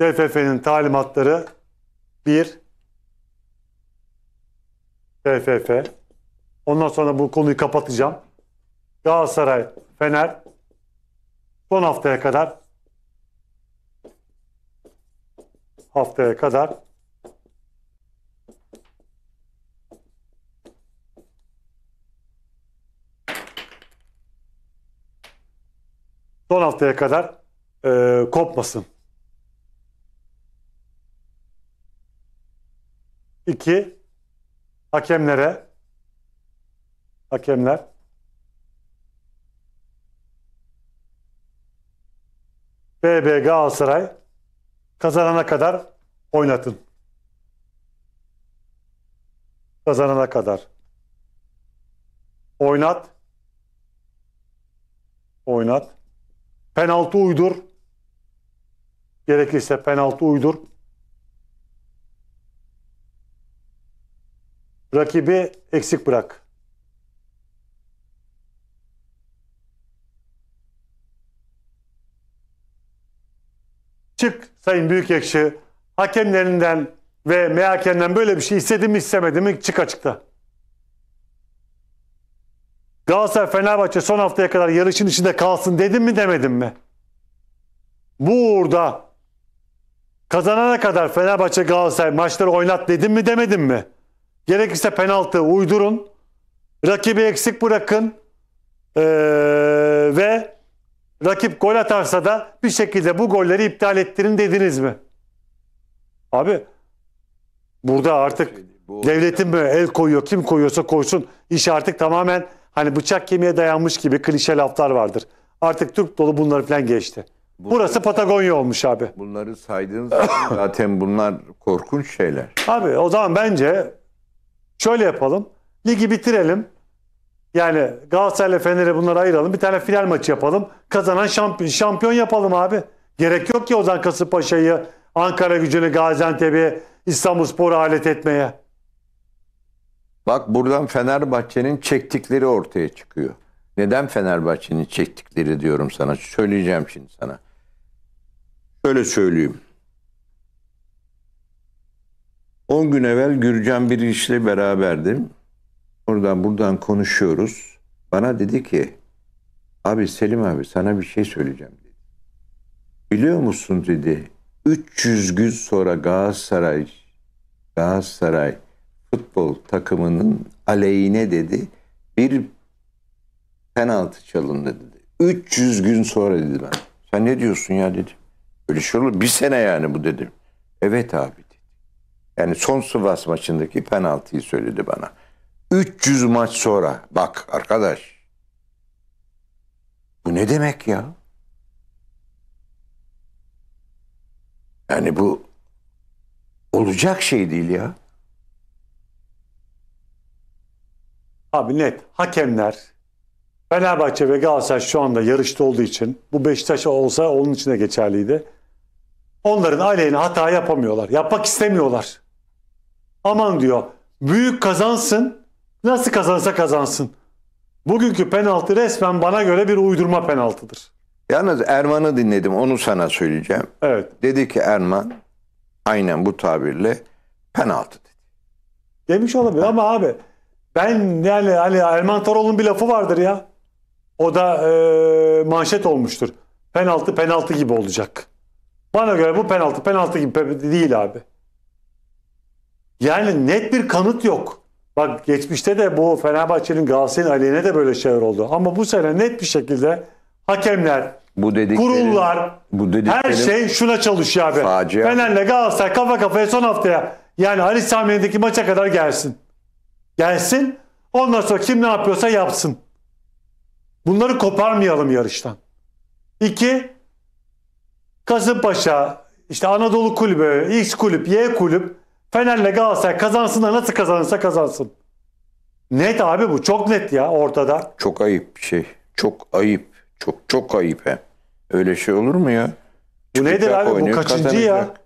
TFF'nin talimatları 1 TFF ondan sonra bu konuyu kapatacağım. Galatasaray, Fener son haftaya kadar haftaya kadar son haftaya kadar e, kopmasın. 2 hakemlere hakemler BBG Galatasaray kazanana kadar oynatın. Kazanana kadar. Oynat. Oynat. Penaltı uydur. Gerekirse penaltı uydur. rakibi eksik bırak. Çık Sayın Büyükekşi hakemlerinden ve meyakenden böyle bir şey istedi mi istemedi mi çık açıkta. Galatasaray Fenerbahçe son haftaya kadar yarışın içinde kalsın dedim mi demedim mi? Bu uğurda kazanana kadar Fenerbahçe Galatasaray maçları oynat dedim mi demedim mi? Gerekirse penaltı uydurun. Rakibi eksik bırakın. Ee, ve rakip gol atarsa da bir şekilde bu golleri iptal ettirin dediniz mi? Abi burada artık şey devletin mi el koyuyor kim koyuyorsa koysun iş artık tamamen hani bıçak kemiğe dayanmış gibi klişe laflar vardır. Artık Türk dolu bunları falan geçti. Bunları, Burası Patagonya olmuş abi. Bunları saydığınız zaten bunlar korkunç şeyler. Abi o zaman bence Şöyle yapalım. Ligi bitirelim. Yani Galatasaray'la Feneri bunları ayıralım. Bir tane final maçı yapalım. Kazanan şampiyon, şampiyon yapalım abi. Gerek yok ki Ozan Kasımpaşa'yı, Ankara gücünü, Gaziantep'i, İstanbul Spor'u alet etmeye. Bak buradan Fenerbahçe'nin çektikleri ortaya çıkıyor. Neden Fenerbahçe'nin çektikleri diyorum sana. Söyleyeceğim şimdi sana. Şöyle söyleyeyim. 10 gün evvel Gürcan işle beraberdim. Oradan buradan konuşuyoruz. Bana dedi ki abi Selim abi sana bir şey söyleyeceğim dedi. Biliyor musun dedi 300 gün sonra Galatasaray Galatasaray futbol takımının aleyhine dedi bir penaltı çalındı dedi. 300 gün sonra dedi ben. Sen ne diyorsun ya dedim. Öyle şey olur. Bir sene yani bu dedim. Evet abi. Yani son Sivas maçındaki penaltıyı söyledi bana. 300 maç sonra bak arkadaş. Bu ne demek ya? Yani bu olacak şey değil ya. Abi net hakemler Fenerbahçe ve Galatasaray şu anda yarışta olduğu için bu Beşiktaş olsa onun için de geçerliydi. Onların aleyhine hata yapamıyorlar. Yapmak istemiyorlar. Aman diyor büyük kazansın nasıl kazansa kazansın. Bugünkü penaltı resmen bana göre bir uydurma penaltıdır. Yalnız Erman'ı dinledim onu sana söyleyeceğim. Evet. Dedi ki Erman aynen bu tabirle penaltı dedi. Demiş olabilir ama abi ben yani hani Erman Toroğlu'nun bir lafı vardır ya. O da e, manşet olmuştur. Penaltı penaltı gibi olacak. Bana göre bu penaltı penaltı gibi değil abi. Yani net bir kanıt yok. Bak geçmişte de bu Fenerbahçe'nin Galatasaray'ın aleyhine de böyle şeyler oldu. Ama bu sene net bir şekilde hakemler, bu kurullar, bu her şey şuna çalışıyor abi. Facia. Fener'le Galatasaray kafa kafaya son haftaya yani Ali Sami'deki maça kadar gelsin. Gelsin. Ondan sonra kim ne yapıyorsa yapsın. Bunları koparmayalım yarıştan. İki, Kasımpaşa, işte Anadolu Kulübü, X Kulüp, Y Kulüp, Fener'le Galatasaray kazansın da nasıl kazanırsa kazansın. Net abi bu. Çok net ya ortada. Çok ayıp bir şey. Çok ayıp. Çok çok ayıp he. Öyle şey olur mu ya? Bu Çıkacak nedir abi? Bu kaçıncı kazanacak. ya?